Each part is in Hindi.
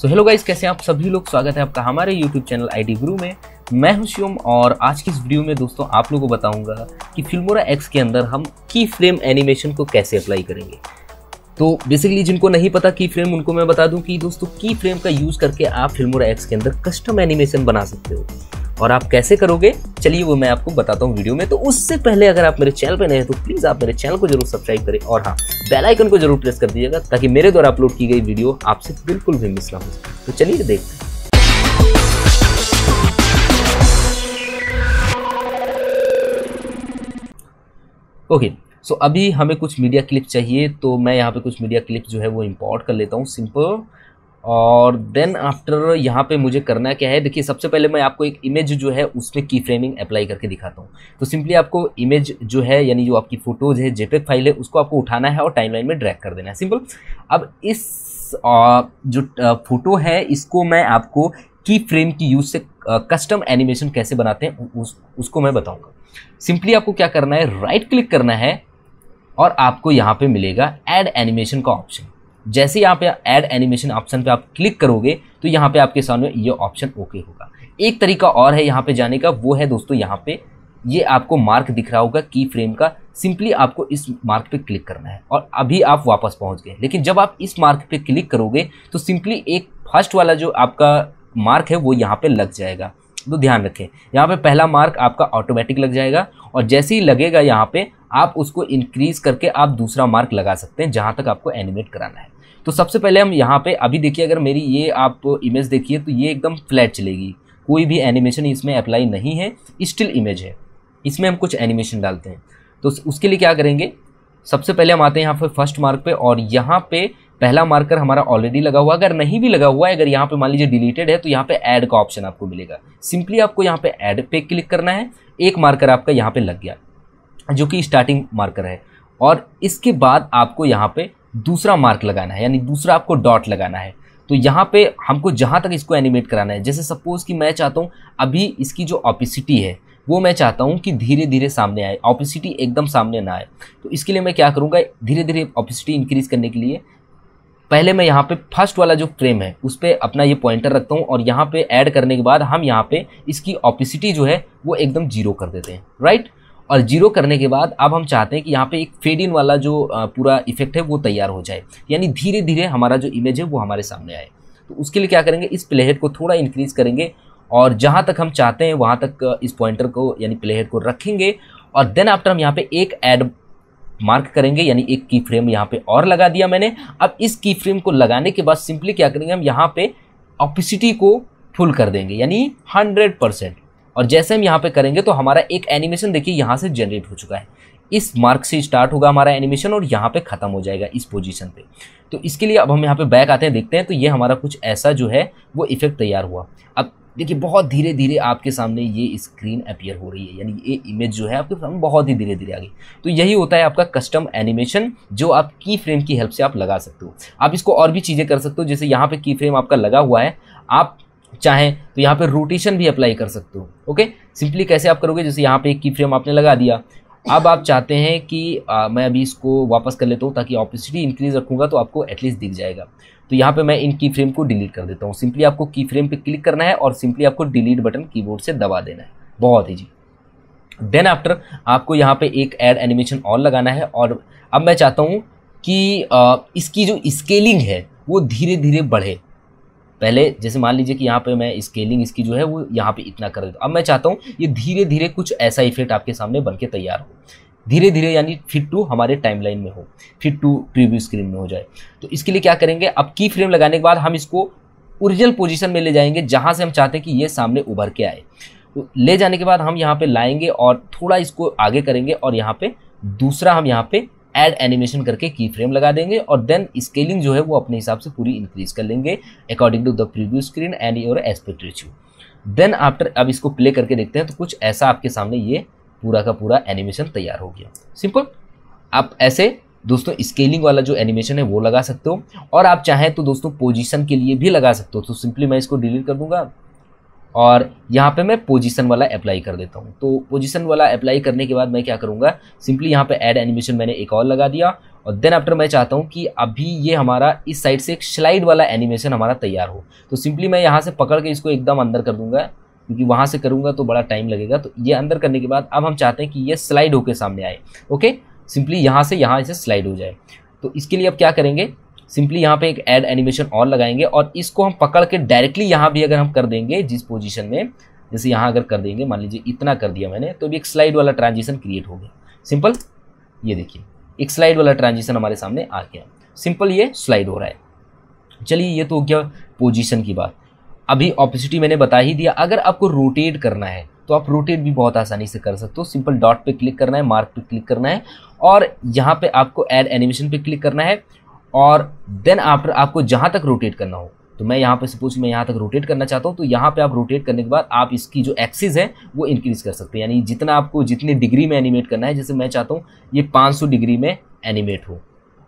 सो हेलो गाइज कैसे आप सभी लोग स्वागत है आपका हमारे यूट्यूब चैनल आई डी में मैं हूं शिवम और आज की इस वीडियो में दोस्तों आप लोगों को बताऊंगा कि फिल्मोरा एक्स के अंदर हम की फ्रेम एनिमेशन को कैसे अप्लाई करेंगे तो बेसिकली जिनको नहीं पता की फ्रेम उनको मैं बता दूं कि दोस्तों की फ्रेम का यूज़ करके आप फिल्मोरा एक्स के अंदर कस्टम एनिमेशन बना सकते हो और आप कैसे करोगे चलिए वो मैं आपको बताता हूँ वीडियो में तो उससे पहले अगर आप मेरे चैनल पर नए हैं तो प्लीज़ आप मेरे चैनल को जरूर सब्सक्राइब करें और हाँ बेलाइकन को जरूर प्रेस कर दीजिएगा ताकि मेरे द्वारा अपलोड की गई वीडियो आपसे बिल्कुल भी मिस ना हो तो चलिए देखते हैं ओके okay, सो so, अभी हमें कुछ मीडिया क्लिप चाहिए तो मैं यहाँ पे कुछ मीडिया क्लिप जो है वो इम्पोर्ट कर लेता हूँ सिंपल और देन आफ्टर यहाँ पे मुझे करना क्या है देखिए सबसे पहले मैं आपको एक इमेज जो है उसमें की फ्रेमिंग अप्लाई करके दिखाता हूँ तो सिंपली आपको इमेज जो है यानी जो आपकी फ़ोटोज है जेपेक फाइल है उसको आपको उठाना है और टाइमलाइन में ड्रैग कर देना है सिंपल अब इस जो फ़ोटो है इसको मैं आपको की फ्रेम की यूज़ से कस्टम एनिमेशन कैसे बनाते हैं उस, उसको मैं बताऊँगा सिंपली आपको क्या करना है राइट right क्लिक करना है और आपको यहाँ पे मिलेगा ऐड एनिमेशन का ऑप्शन जैसे यहाँ पे ऐड एनिमेशन ऑप्शन पे आप क्लिक करोगे तो यहाँ पे आपके सामने ये ऑप्शन ओके होगा एक तरीका और है यहाँ पे जाने का वो है दोस्तों यहाँ पे ये आपको मार्क दिख रहा होगा की फ्रेम का सिंपली आपको इस मार्क पे क्लिक करना है और अभी आप वापस पहुँच गए लेकिन जब आप इस मार्क पे क्लिक करोगे तो सिंपली एक फर्स्ट वाला जो आपका मार्क है वो यहाँ पर लग जाएगा तो ध्यान रखें यहाँ पे पहला मार्क आपका ऑटोमेटिक लग जाएगा और जैसे ही लगेगा यहाँ पे आप उसको इंक्रीज़ करके आप दूसरा मार्क लगा सकते हैं जहाँ तक आपको एनिमेट कराना है तो सबसे पहले हम यहाँ पे अभी देखिए अगर मेरी ये आप इमेज देखिए तो ये एकदम फ्लैट चलेगी कोई भी एनिमेशन इसमें अप्लाई नहीं है स्टिल इमेज है इसमें हम कुछ एनिमेशन डालते हैं तो उसके लिए क्या करेंगे सबसे पहले हम आते हैं यहाँ पर फर्स्ट मार्क पर और यहाँ पर पहला मार्कर हमारा ऑलरेडी लगा हुआ अगर नहीं भी लगा हुआ है अगर यहाँ पे मान लीजिए डिलीटेड है तो यहाँ पे ऐड का ऑप्शन आपको मिलेगा सिंपली आपको यहाँ पे ऐड पे क्लिक करना है एक मार्कर आपका यहाँ पे लग गया जो कि स्टार्टिंग मार्कर है और इसके बाद आपको यहाँ पे दूसरा मार्क लगाना है यानी दूसरा आपको डॉट लगाना है तो यहाँ पे हमको जहाँ तक इसको एनिमेट कराना है जैसे सपोज़ कि मैं चाहता हूँ अभी इसकी जो ऑपिसिटी है वो मैं चाहता हूँ कि धीरे धीरे सामने आए ऑपिसिटी एकदम सामने ना आए तो इसके लिए मैं क्या करूँगा धीरे धीरे ऑपिसिटी इंक्रीज़ करने के लिए पहले मैं यहाँ पे फर्स्ट वाला जो फ्रेम है उस पर अपना ये पॉइंटर रखता हूँ और यहाँ पे ऐड करने के बाद हम यहाँ पे इसकी ऑपिसिटी जो है वो एकदम जीरो कर देते हैं राइट और जीरो करने के बाद अब हम चाहते हैं कि यहाँ पे एक फेड इन वाला जो पूरा इफेक्ट है वो तैयार हो जाए यानी धीरे धीरे हमारा जो इमेज है वो हमारे सामने आए तो उसके लिए क्या करेंगे इस प्लेहेड को थोड़ा इंक्रीज करेंगे और जहाँ तक हम चाहते हैं वहाँ तक इस पॉइंटर को यानी प्लेहेड को रखेंगे और देन आफ्टर हम यहाँ पे एक ऐड मार्क करेंगे यानी एक की फ्रेम यहाँ पे और लगा दिया मैंने अब इस की फ्रेम को लगाने के बाद सिंपली क्या करेंगे हम यहाँ पे ऑपिसिटी को फुल कर देंगे यानी हंड्रेड परसेंट और जैसे हम यहाँ पे करेंगे तो हमारा एक एनिमेशन देखिए यहाँ से जनरेट हो चुका है इस मार्क से स्टार्ट होगा हमारा एनिमेशन और यहाँ पर ख़त्म हो जाएगा इस पोजिशन पर तो इसके लिए अब हम यहाँ पे बैक आते हैं देखते हैं तो ये हमारा कुछ ऐसा जो है वो इफेक्ट तैयार हुआ अब देखिए बहुत धीरे धीरे आपके सामने ये स्क्रीन अपियर हो रही है यानी ये इमेज जो है आपके सामने बहुत ही धीरे धीरे आ गई तो यही होता है आपका कस्टम एनिमेशन जो आप की फ्रेम की हेल्प से आप लगा सकते हो आप इसको और भी चीज़ें कर सकते हो जैसे यहाँ पे की फ्रेम आपका लगा हुआ है आप चाहें तो यहाँ पे रोटेशन भी अप्लाई कर सकते हो ओके सिंपली कैसे आप करोगे जैसे यहाँ पे एक की फ्रेम आपने लगा दिया अब आप चाहते हैं कि आ, मैं अभी इसको वापस कर लेता हूँ ताकि ऑपिसिटी इंक्रीज रखूँगा तो आपको एटलीस्ट दिख जाएगा तो यहाँ पे मैं इन की फ्रेम को डिलीट कर देता हूँ सिंपली आपको की फ्रेम पे क्लिक करना है और सिंपली आपको डिलीट बटन कीबोर्ड से दबा देना है बहुत ईजी देन आफ्टर आपको यहाँ पे एक एड एनिमेशन और लगाना है और अब मैं चाहता हूँ कि आ, इसकी जो स्केलिंग है वो धीरे धीरे बढ़े पहले जैसे मान लीजिए कि यहाँ पे मैं स्केलिंग इसकी जो है वो यहाँ पे इतना कर देता हूँ अब मैं चाहता हूँ ये धीरे धीरे कुछ ऐसा इफेक्ट आपके सामने बन के तैयार हो धीरे धीरे यानी फिट टू हमारे टाइमलाइन में हो फिट टू प्रीव्यू स्क्रीन में हो जाए तो इसके लिए क्या करेंगे अब की फ्रेम लगाने के बाद हम इसको ओरिजिनल पोजीशन में ले जाएंगे जहाँ से हम चाहते हैं कि ये सामने उभर के आए तो ले जाने के बाद हम यहाँ पे लाएंगे और थोड़ा इसको आगे करेंगे और यहाँ पे दूसरा हम यहाँ पे ऐड एनिमेशन करके की फ्रेम लगा देंगे और देन स्केलिंग जो है वो अपने हिसाब से पूरी इंक्रीज कर लेंगे according to the preview screen and your aspect ratio then after अब इसको प्ले करके देखते हैं तो कुछ ऐसा आपके सामने ये पूरा का पूरा एनिमेशन तैयार हो गया सिंपल आप ऐसे दोस्तों स्केलिंग वाला जो एनिमेशन है वो लगा सकते हो और आप चाहें तो दोस्तों पोजीशन के लिए भी लगा सकते हो तो सिंपली मैं इसको डिलीट कर दूंगा और यहाँ पे मैं पोजीशन वाला अप्लाई कर देता हूँ तो पोजीशन वाला अप्लाई करने के बाद मैं क्या करूँगा सिंपली यहाँ पे ऐड एनिमेशन मैंने एक और लगा दिया और देन आफ्टर मैं चाहता हूँ कि अभी ये हमारा इस साइड से एक स्लाइड वाला एनिमेशन हमारा तैयार हो तो सिंपली मैं यहाँ से पकड़ के इसको एकदम अंदर कर दूंगा क्योंकि वहाँ से करूँगा तो बड़ा टाइम लगेगा तो ये अंदर करने के बाद अब हम चाहते हैं कि ये स्लाइड होकर सामने आए ओके सिंपली यहाँ से यहाँ इसे स्लाइड हो जाए तो इसके लिए अब क्या करेंगे सिंपली यहाँ पे एक ऐड एनिमेशन और लगाएंगे और इसको हम पकड़ के डायरेक्टली यहाँ भी अगर हम कर देंगे जिस पोजीशन में जैसे यहाँ अगर कर देंगे मान लीजिए इतना कर दिया मैंने तो भी एक स्लाइड वाला ट्रांजिशन क्रिएट हो गया सिंपल ये देखिए एक स्लाइड वाला ट्रांजिशन हमारे सामने आ गया सिंपल ये स्लाइड हो रहा है चलिए ये तो हो गया पोजिशन की बात अभी ऑपोसिटी मैंने बता ही दिया अगर आपको रोटेट करना है तो आप रोटेट भी बहुत आसानी से कर सकते हो सिंपल डॉट पे क्लिक करना है मार्क पे क्लिक करना है और यहाँ पे आपको एड एनिमेशन पे क्लिक करना है और देन आफ्टर आपको जहाँ तक रोटेट करना हो तो मैं यहाँ पे सपोज मैं यहाँ तक रोटेट करना चाहता हूँ तो यहाँ पे आप रोटेट करने के बाद आप इसकी जो एक्सिस है वो इंक्रीज़ कर सकते हैं यानी जितना आपको जितने डिग्री में एनिमेट करना है जैसे मैं चाहता हूँ ये पाँच डिग्री में एनिमेट हो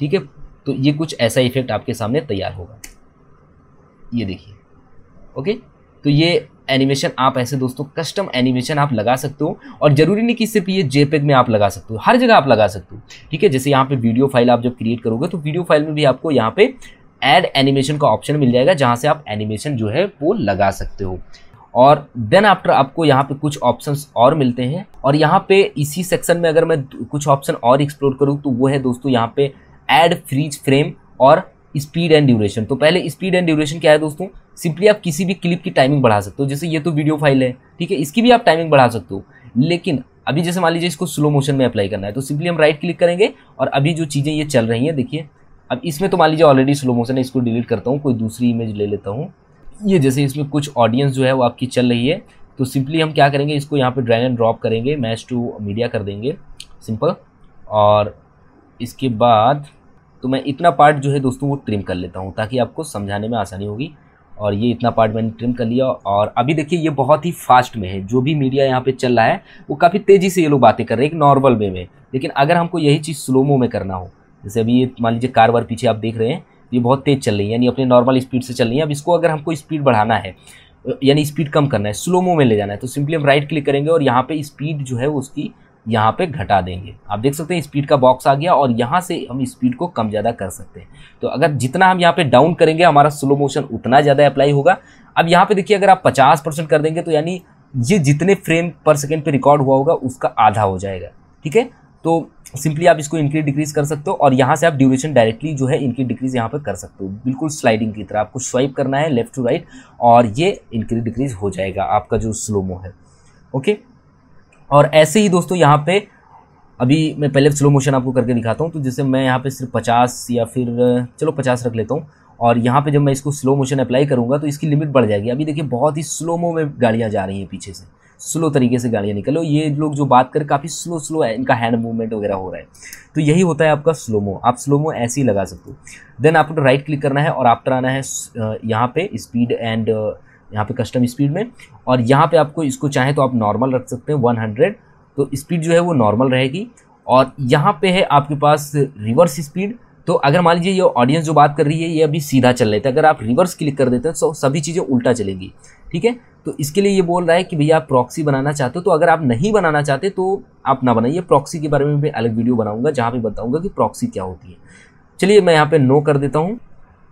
ठीक है तो ये कुछ ऐसा इफेक्ट आपके सामने तैयार होगा ये देखिए ओके तो ये एनिमेशन आप ऐसे दोस्तों कस्टम एनिमेशन आप लगा सकते हो और ज़रूरी नहीं कि सिर्फ ये जेपेग में आप लगा सकते हो हर जगह आप लगा सकते हो ठीक है जैसे यहाँ पे वीडियो फाइल आप जब क्रिएट करोगे तो वीडियो फाइल में भी आपको यहाँ पे ऐड एनिमेशन का ऑप्शन मिल जाएगा जहाँ से आप एनिमेशन जो है वो लगा सकते हो और देन आफ्टर आपको यहाँ पे कुछ ऑप्शंस और मिलते हैं और यहाँ पे इसी सेक्शन में अगर मैं कुछ ऑप्शन और एक्सप्लोर करूँ तो वो है दोस्तों यहाँ पे एड फ्रीज फ्रेम और स्पीड एंड ड्यूरेशन तो पहले स्पीड एंड ड्यूरेशन क्या है दोस्तों सिंपली आप किसी भी क्लिप की टाइमिंग बढ़ा सकते हो जैसे ये तो वीडियो फाइल है ठीक है इसकी भी आप टाइमिंग बढ़ा सकते हो लेकिन अभी जैसे मान लीजिए इसको स्लो मोशन में अप्लाई करना है तो सिंपली हम राइट क्लिक करेंगे और अभी जो चीज़ें ये चल रही हैं देखिए अब इसमें तो मान लीजिए ऑलरेडी स्लो मोशन है इसको डिलीट करता हूँ कोई दूसरी इमेज ले लेता हूँ ये जैसे इसमें कुछ ऑडियंस जो है वो आपकी चल रही है तो सिंपली हम क्या करेंगे इसको यहाँ पे ड्रैग एंड ड्रॉप करेंगे मैच टू मीडिया कर देंगे सिंपल और इसके बाद तो मैं इतना पार्ट जो है दोस्तों वो ट्रिम कर लेता हूँ ताकि आपको समझाने में आसानी होगी और ये इतना पार्ट मैंने ट्रिम कर लिया और अभी देखिए ये बहुत ही फास्ट में है जो भी मीडिया यहाँ पे चल रहा है वो काफ़ी तेज़ी से ये लोग बातें कर रहे हैं एक नॉर्मल वे में लेकिन अगर हमको यही चीज़ स्लोमो में करना हो जैसे अभी ये मान लीजिए कार वार पीछे आप देख रहे हैं ये बहुत तेज़ चल रही है यानी अपने नॉर्मल स्पीड से चल रही है अब इसको अगर हमको स्पीड बढ़ाना है यानी स्पीड कम करना है स्लोमो में ले जाना है तो सिंपली हम राइट क्लिक करेंगे और यहाँ पर स्पीड जो है उसकी यहाँ पे घटा देंगे आप देख सकते हैं स्पीड का बॉक्स आ गया और यहाँ से हम स्पीड को कम ज़्यादा कर सकते हैं तो अगर जितना हम यहाँ पे डाउन करेंगे हमारा स्लो मोशन उतना ज़्यादा अप्लाई होगा अब यहाँ पे देखिए अगर आप 50 परसेंट कर देंगे तो यानी ये जितने फ्रेम पर सेकेंड पे रिकॉर्ड हुआ होगा उसका आधा हो जाएगा ठीक है तो सिंपली आप इसको इनक्रीज डिक्रीज कर सकते हो और यहाँ से आप ड्यूरेशन डायरेक्टली जो है इंक्रीज डिक्रीज यहाँ पर कर सकते हो बिल्कुल स्लाइडिंग की तरह आपको स्वाइप करना है लेफ्ट टू राइट और ये इनक्रीज डिक्रीज हो जाएगा आपका जो स्लोमो है ओके और ऐसे ही दोस्तों यहाँ पे अभी मैं पहले स्लो मोशन आपको करके दिखाता हूँ तो जैसे मैं यहाँ पे सिर्फ पचास या फिर चलो पचास रख लेता हूँ और यहाँ पे जब मैं इसको स्लो मोशन अप्लाई करूँगा तो इसकी लिमिट बढ़ जाएगी अभी देखिए बहुत ही स्लो मो में गाड़ियाँ जा रही हैं पीछे से स्लो तरीके से गाड़ियाँ निकलो ये लोग जो बात कर काफ़ी स्लो स्लो है इनका हैंड मूवमेंट वगैरह हो रहा है तो यही होता है आपका स्लोमो आप स्लोमो ऐसे ही लगा सकते हो देन आपको राइट क्लिक करना है और आफ्टर आना है यहाँ पे स्पीड एंड यहाँ पे कस्टम स्पीड में और यहाँ पे आपको इसको चाहे तो आप नॉर्मल रख सकते हैं 100 तो स्पीड जो है वो नॉर्मल रहेगी और यहाँ पे है आपके पास रिवर्स स्पीड तो अगर मान लीजिए ये ऑडियंस जो बात कर रही है ये अभी सीधा चल रहे थे अगर आप रिवर्स क्लिक कर देते हैं तो सभी चीज़ें उल्टा चलेंगी ठीक है तो इसके लिए ये बोल रहा है कि भैया आप प्रॉक्सी बनाना चाहते हो तो अगर आप नहीं बनाना चाहते तो आप ना बनाइए प्रॉक्सी के बारे में मैं अलग वीडियो बनाऊंगा जहाँ पे बताऊंगा कि प्रॉक्सी क्या होती है चलिए मैं यहाँ पे नो कर देता हूँ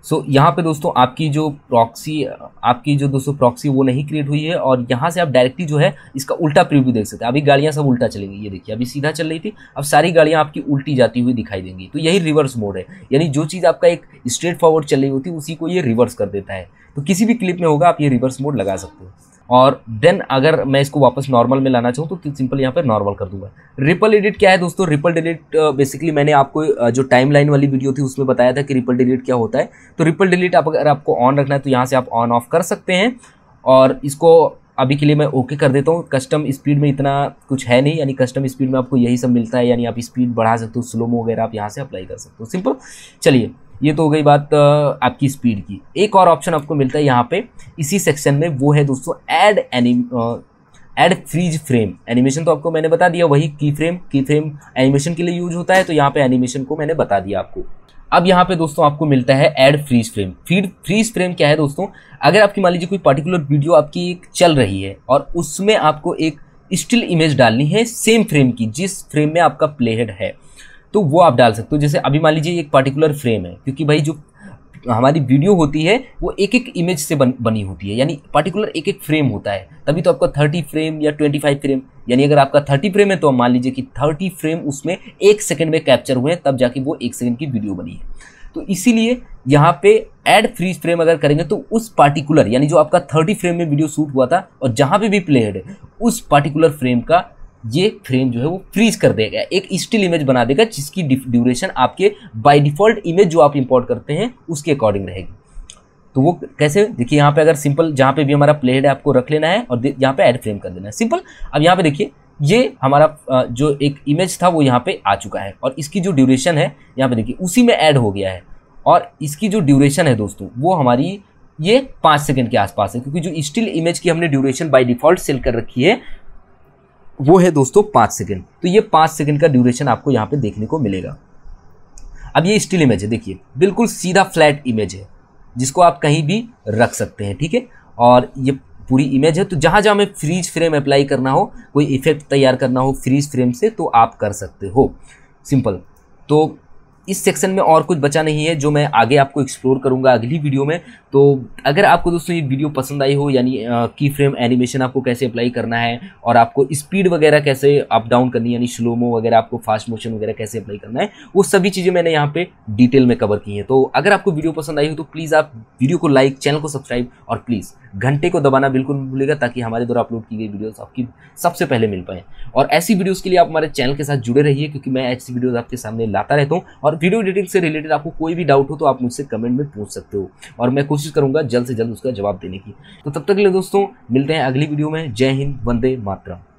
सो so, यहाँ पे दोस्तों आपकी जो प्रॉक्सी आपकी जो दोस्तों प्रॉक्सी वो नहीं क्रिएट हुई है और यहाँ से आप डायरेक्टली जो है इसका उल्टा प्रीव्यू देख सकते हैं अभी गाड़ियाँ सब उल्टा चली गई ये देखिए अभी सीधा चल रही थी अब सारी गाड़ियाँ आपकी उल्टी जाती हुई दिखाई देंगी तो यही रिवर्स मोड है यानी जो चीज़ आपका एक स्ट्रेट फॉरवर्ड चल रही होती है उसी को ये रिवर्स कर देता है तो किसी भी क्लिप में होगा आप ये रिवर्स मोड लगा सकते हो और देन अगर मैं इसको वापस नॉर्मल में लाना चाहूँ तो सिंपल यहाँ पर नॉर्मल कर दूंगा रिपल एडिट क्या है दोस्तों रिपल डिलीट बेसिकली मैंने आपको uh, जो टाइम लाइन वाली वीडियो थी उसमें बताया था कि रिपल डिलीट क्या होता है तो रिपल डिलीट आप अगर आपको ऑन रखना है तो यहाँ से आप ऑन ऑफ कर सकते हैं और इसको अभी के लिए मैं ओके कर देता हूँ कस्टम स्पीड में इतना कुछ है नहीं यानी कस्टम स्पीड में आपको यही सब मिलता है यानी आप स्पीड बढ़ा सकते हो स्लो मो वगैरह आप यहाँ से अप्लाई कर सकते हो सिंपल चलिए ये तो हो गई बात आपकी स्पीड की एक और ऑप्शन आपको मिलता है यहाँ पे इसी सेक्शन में वो है दोस्तों एड एनिम एड फ्रीज फ्रेम एनिमेशन तो आपको मैंने बता दिया वही की फ्रेम की फ्रेम एनिमेशन के लिए यूज होता है तो यहाँ पे एनिमेशन को मैंने बता दिया आपको अब यहाँ पे दोस्तों आपको मिलता है add freeze frame feed freeze frame क्या है दोस्तों अगर आपकी मान लीजिए कोई पर्टिकुलर वीडियो आपकी एक चल रही है और उसमें आपको एक स्टिल इमेज डालनी है सेम फ्रेम की जिस फ्रेम में आपका प्ले हेड है तो वो आप डाल सकते हो जैसे अभी मान लीजिए एक पर्टिकुलर फ्रेम है क्योंकि भाई जो हमारी वीडियो होती है वो एक एक इमेज से बन, बनी होती है यानी पर्टिकुलर एक एक फ्रेम होता है तभी तो आपका थर्टी फ्रेम या ट्वेंटी फाइव फ्रेम यानी अगर आपका थर्टी फ्रेम है तो मान लीजिए कि थर्टी फ्रेम उसमें एक सेकंड में कैप्चर हुए हैं तब जाके वो एक सेकंड की वीडियो बनी है तो इसीलिए यहाँ पे एड फ्रीज फ्रेम अगर करेंगे तो उस पार्टिकुलर यानी जो आपका थर्टी फ्रेम में वीडियो शूट हुआ था और जहाँ पे भी प्ले है उस पार्टिकुलर फ्रेम का ये फ्रेम जो है वो फ्रीज कर देगा एक स्टिल इमेज बना देगा जिसकी ड्यूरेशन आपके बाय डिफॉल्ट इमेज जो आप इंपोर्ट करते हैं उसके अकॉर्डिंग रहेगी तो वो कैसे देखिए यहाँ पे अगर सिंपल जहाँ पे भी हमारा प्ले हेड है आपको रख लेना है और यहाँ पे ऐड फ्रेम कर देना है सिंपल अब यहाँ पे देखिए ये हमारा जो एक इमेज था वो यहाँ पे आ चुका है और इसकी जो ड्यूरेशन है यहाँ पे देखिए उसी में ऐड हो गया है और इसकी जो ड्यूरेशन है दोस्तों वो हमारी ये पाँच सेकेंड के आसपास है क्योंकि जो स्टिल इमेज की हमने ड्यूरेशन बाई डिफॉल्ट सेल कर रखी है वो है दोस्तों पाँच सेकेंड तो ये पाँच सेकेंड का ड्यूरेशन आपको यहाँ पर देखने को मिलेगा अब ये स्टिल इमेज है देखिए बिल्कुल सीधा फ्लैट इमेज है जिसको आप कहीं भी रख सकते हैं ठीक है और ये पूरी इमेज है तो जहाँ जहाँ हमें फ्रीज फ्रेम अप्लाई करना हो कोई इफेक्ट तैयार करना हो फ्रीज फ्रेम से तो आप कर सकते हो सिंपल तो इस सेक्शन में और कुछ बचा नहीं है जो मैं आगे आपको एक्सप्लोर करूंगा अगली वीडियो में तो अगर आपको दोस्तों ये वीडियो पसंद आई हो यानी की फ्रेम एनिमेशन आपको कैसे अप्लाई करना है और आपको स्पीड वगैरह कैसे अप डाउन करनी यानी स्लोमो वगैरह आपको फास्ट मोशन वगैरह कैसे अप्लाई करना है वो सभी चीज़ें मैंने यहाँ पर डिटेल में कवर की हैं तो अगर आपको वीडियो पसंद आई हो तो प्लीज़ आप वीडियो को लाइक चैनल को सब्सक्राइब और प्लीज़ घंटे को दबाना बिल्कुल भूलेगा ताकि हमारे द्वारा अपलोड की गई वीडियोस आपकी सबसे पहले मिल पाए और ऐसी वीडियोस के लिए आप हमारे चैनल के साथ जुड़े रहिए क्योंकि मैं ऐसी वीडियोस आपके सामने लाता रहता हूँ और वीडियो एडिटिंग से रिलेटेड आपको कोई भी डाउट हो तो आप मुझसे कमेंट में पूछ सकते हो और मैं कोशिश करूँगा जल्द से जल्द उसका जवाब देने की तो तब तक के लिए दोस्तों मिलते हैं अगली वीडियो में जय हिंद वंदे मातरम